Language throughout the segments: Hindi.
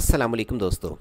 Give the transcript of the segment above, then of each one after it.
अस्सलाम दोस्तों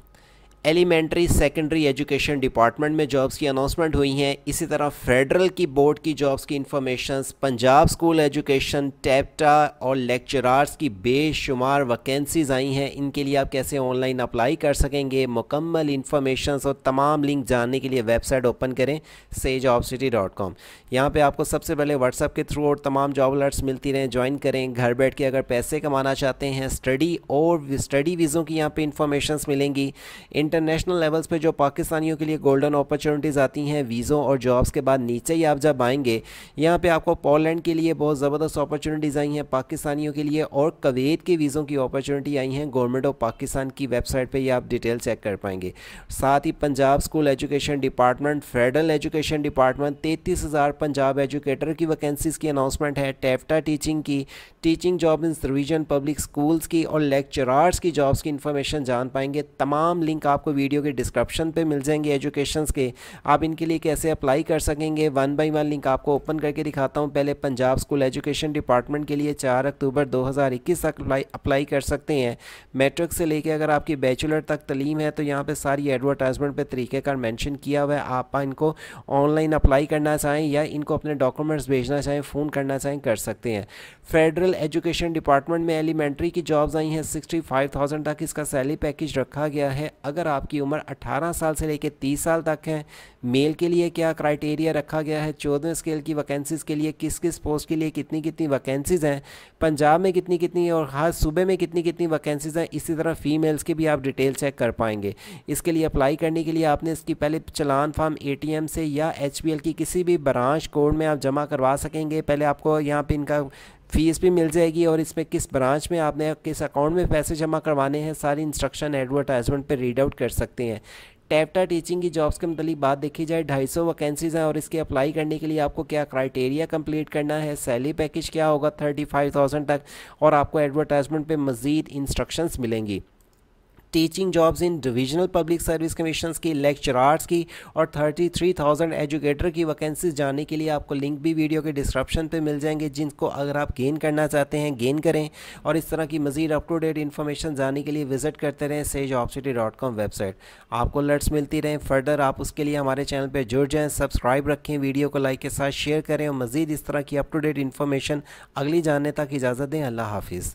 एलिमेंट्री सेकेंडरी एजुकेशन डिपार्टमेंट में जॉब्स की अनाउंसमेंट हुई हैं इसी तरह फेडरल की बोर्ड की जॉब्स की इंफॉर्मेशन पंजाब स्कूल एजुकेशन टैप्टा और लेक्चरार्स की बेशुमार वैकेंसीज़ आई हैं इनके लिए आप कैसे ऑनलाइन अप्लाई कर सकेंगे मुकम्मल इन्फॉर्मेशन और तमाम लिंक जानने के लिए वेबसाइट ओपन करें से जॉब सिटी डॉट कॉम यहाँ पर आपको सबसे पहले व्हाट्सअप के थ्रू और तमाम जॉब अलर्ट्स मिलती रहें ज्वाइन करें घर बैठ के अगर पैसे कमाना चाहते हैं स्टडी और स्टडी वीज़ों की यहाँ पर इंफॉर्मेशन मिलेंगी इन इंटरनेशनल लेवल्स पे जो पाकिस्तानियों के लिए गोल्डन अपॉर्चुनिटीज़ आती हैं वीज़ों और जॉब्स के बाद नीचे ही आप जब आएंगे यहाँ पे आपको पोलैंड के लिए बहुत ज़बरदस्त अपॉर्चुनिटीज़ आई हैं पाकिस्तानियों के लिए और कवेत के वीज़ों की अपॉर्चुनिटी आई हैं गवर्नमेंट ऑफ पाकिस्तान की वेबसाइट पर ही आप डिटेल चेक कर पाएंगे साथ ही Punjab school education department federal education department तैतीस हज़ार पंजाब एजुकेटर की वैकेंसीज़ की अनाउंसमेंट है टेफ्टा टीचिंग की टीचिंग जॉब इन रिविजन पब्लिक स्कूल्स की और लेक्चरार्स की जॉब्स की इन्फॉर्मेशन जान पाएंगे तमाम लिंक आप आपको वीडियो के डिस्क्रिप्शन पे मिल जाएंगे एजुकेशन के आप इनके लिए कैसे अप्लाई कर सकेंगे वन बाई वन लिंक आपको ओपन करके दिखाता हूँ पहले पंजाब स्कूल एजुकेशन डिपार्टमेंट के लिए चार अक्टूबर दो तक अप्लाई कर सकते हैं मेट्रिक से लेकर अगर आपकी बैचुलर तक तलीम है तो यहाँ पर सारी एडवर्टाइजमेंट पर तरीक़ेकार मैंशन किया हुआ है आप इनको ऑनलाइन अप्लाई करना चाहें या इनको अपने डॉक्यूमेंट्स भेजना चाहें फ़ोन करना चाहें कर सकते हैं फेडरल एजुकेशन डिपार्टमेंट में एलिमेंट्री की जॉब्स आई हैं सिक्सटी फाइव थाउजेंड तक इसका सैलरी पैकेज रखा गया है अगर आपकी उम्र 18 साल से लेकर 30 साल तक है मेल के लिए क्या क्राइटेरिया रखा गया है चौदह स्केल की वैकेंसीज़ के लिए किस किस पोस्ट के लिए कितनी कितनी वैकेंसीज़ हैं पंजाब में कितनी कितनी और हर हाँ, सूबे में कितनी कितनी वैकेंसीज़ हैं इसी तरह फीमेल्स की भी आप डिटेल चेक कर पाएंगे इसके लिए अप्लाई करने के लिए आपने इसकी पहले चलान फार्म ए से या एच की किसी भी ब्रांच कोड में आप जमा करवा सकेंगे पहले आपको यहाँ पर इनका फ़ीस भी मिल जाएगी और इसमें किस ब्रांच में आपने किस अकाउंट में पैसे जमा करवाने हैं सारी इंस्ट्रक्शन एडवर्टाइजमेंट पर रीड आउट कर सकते हैं टैपटा टीचिंग की जॉब्स के मतलब बात देखी जाए ढाई सौ वैकेंसीज़ हैं और इसके अप्लाई करने के लिए आपको क्या क्राइटेरिया कंप्लीट करना है सैलरी पैकेज क्या होगा थर्टी फाइव थाउजेंड तक और आपको एडवर्टाइजमेंट पे मज़ीद इंस्ट्रक्शंस मिलेंगी teaching jobs in divisional public service commission की लेक्चरार्स की और 33,000 एजुकेटर की वैकेंसीज जानने के लिए आपको लिंक भी वीडियो के डिस्क्रिप्शन पे मिल जाएंगे जिनको अगर आप गेन करना चाहते हैं गेन करें और इस तरह की मजीद अप टू डेट इन्फॉर्मेशन जानने के लिए विजिट करते रहें से job city dot com website आपको अलर्ट्स मिलती रहें फर्दर आप उसके लिए हमारे चैनल पर जुड़ जाएँ सब्सक्राइब रखें वीडियो को लाइक के साथ शेयर करें और मज़ीद इस तरह की अप टू डेट इन्फॉर्मेशन अगली जानने तक इजाज़त दें अल्लाह हाफिज़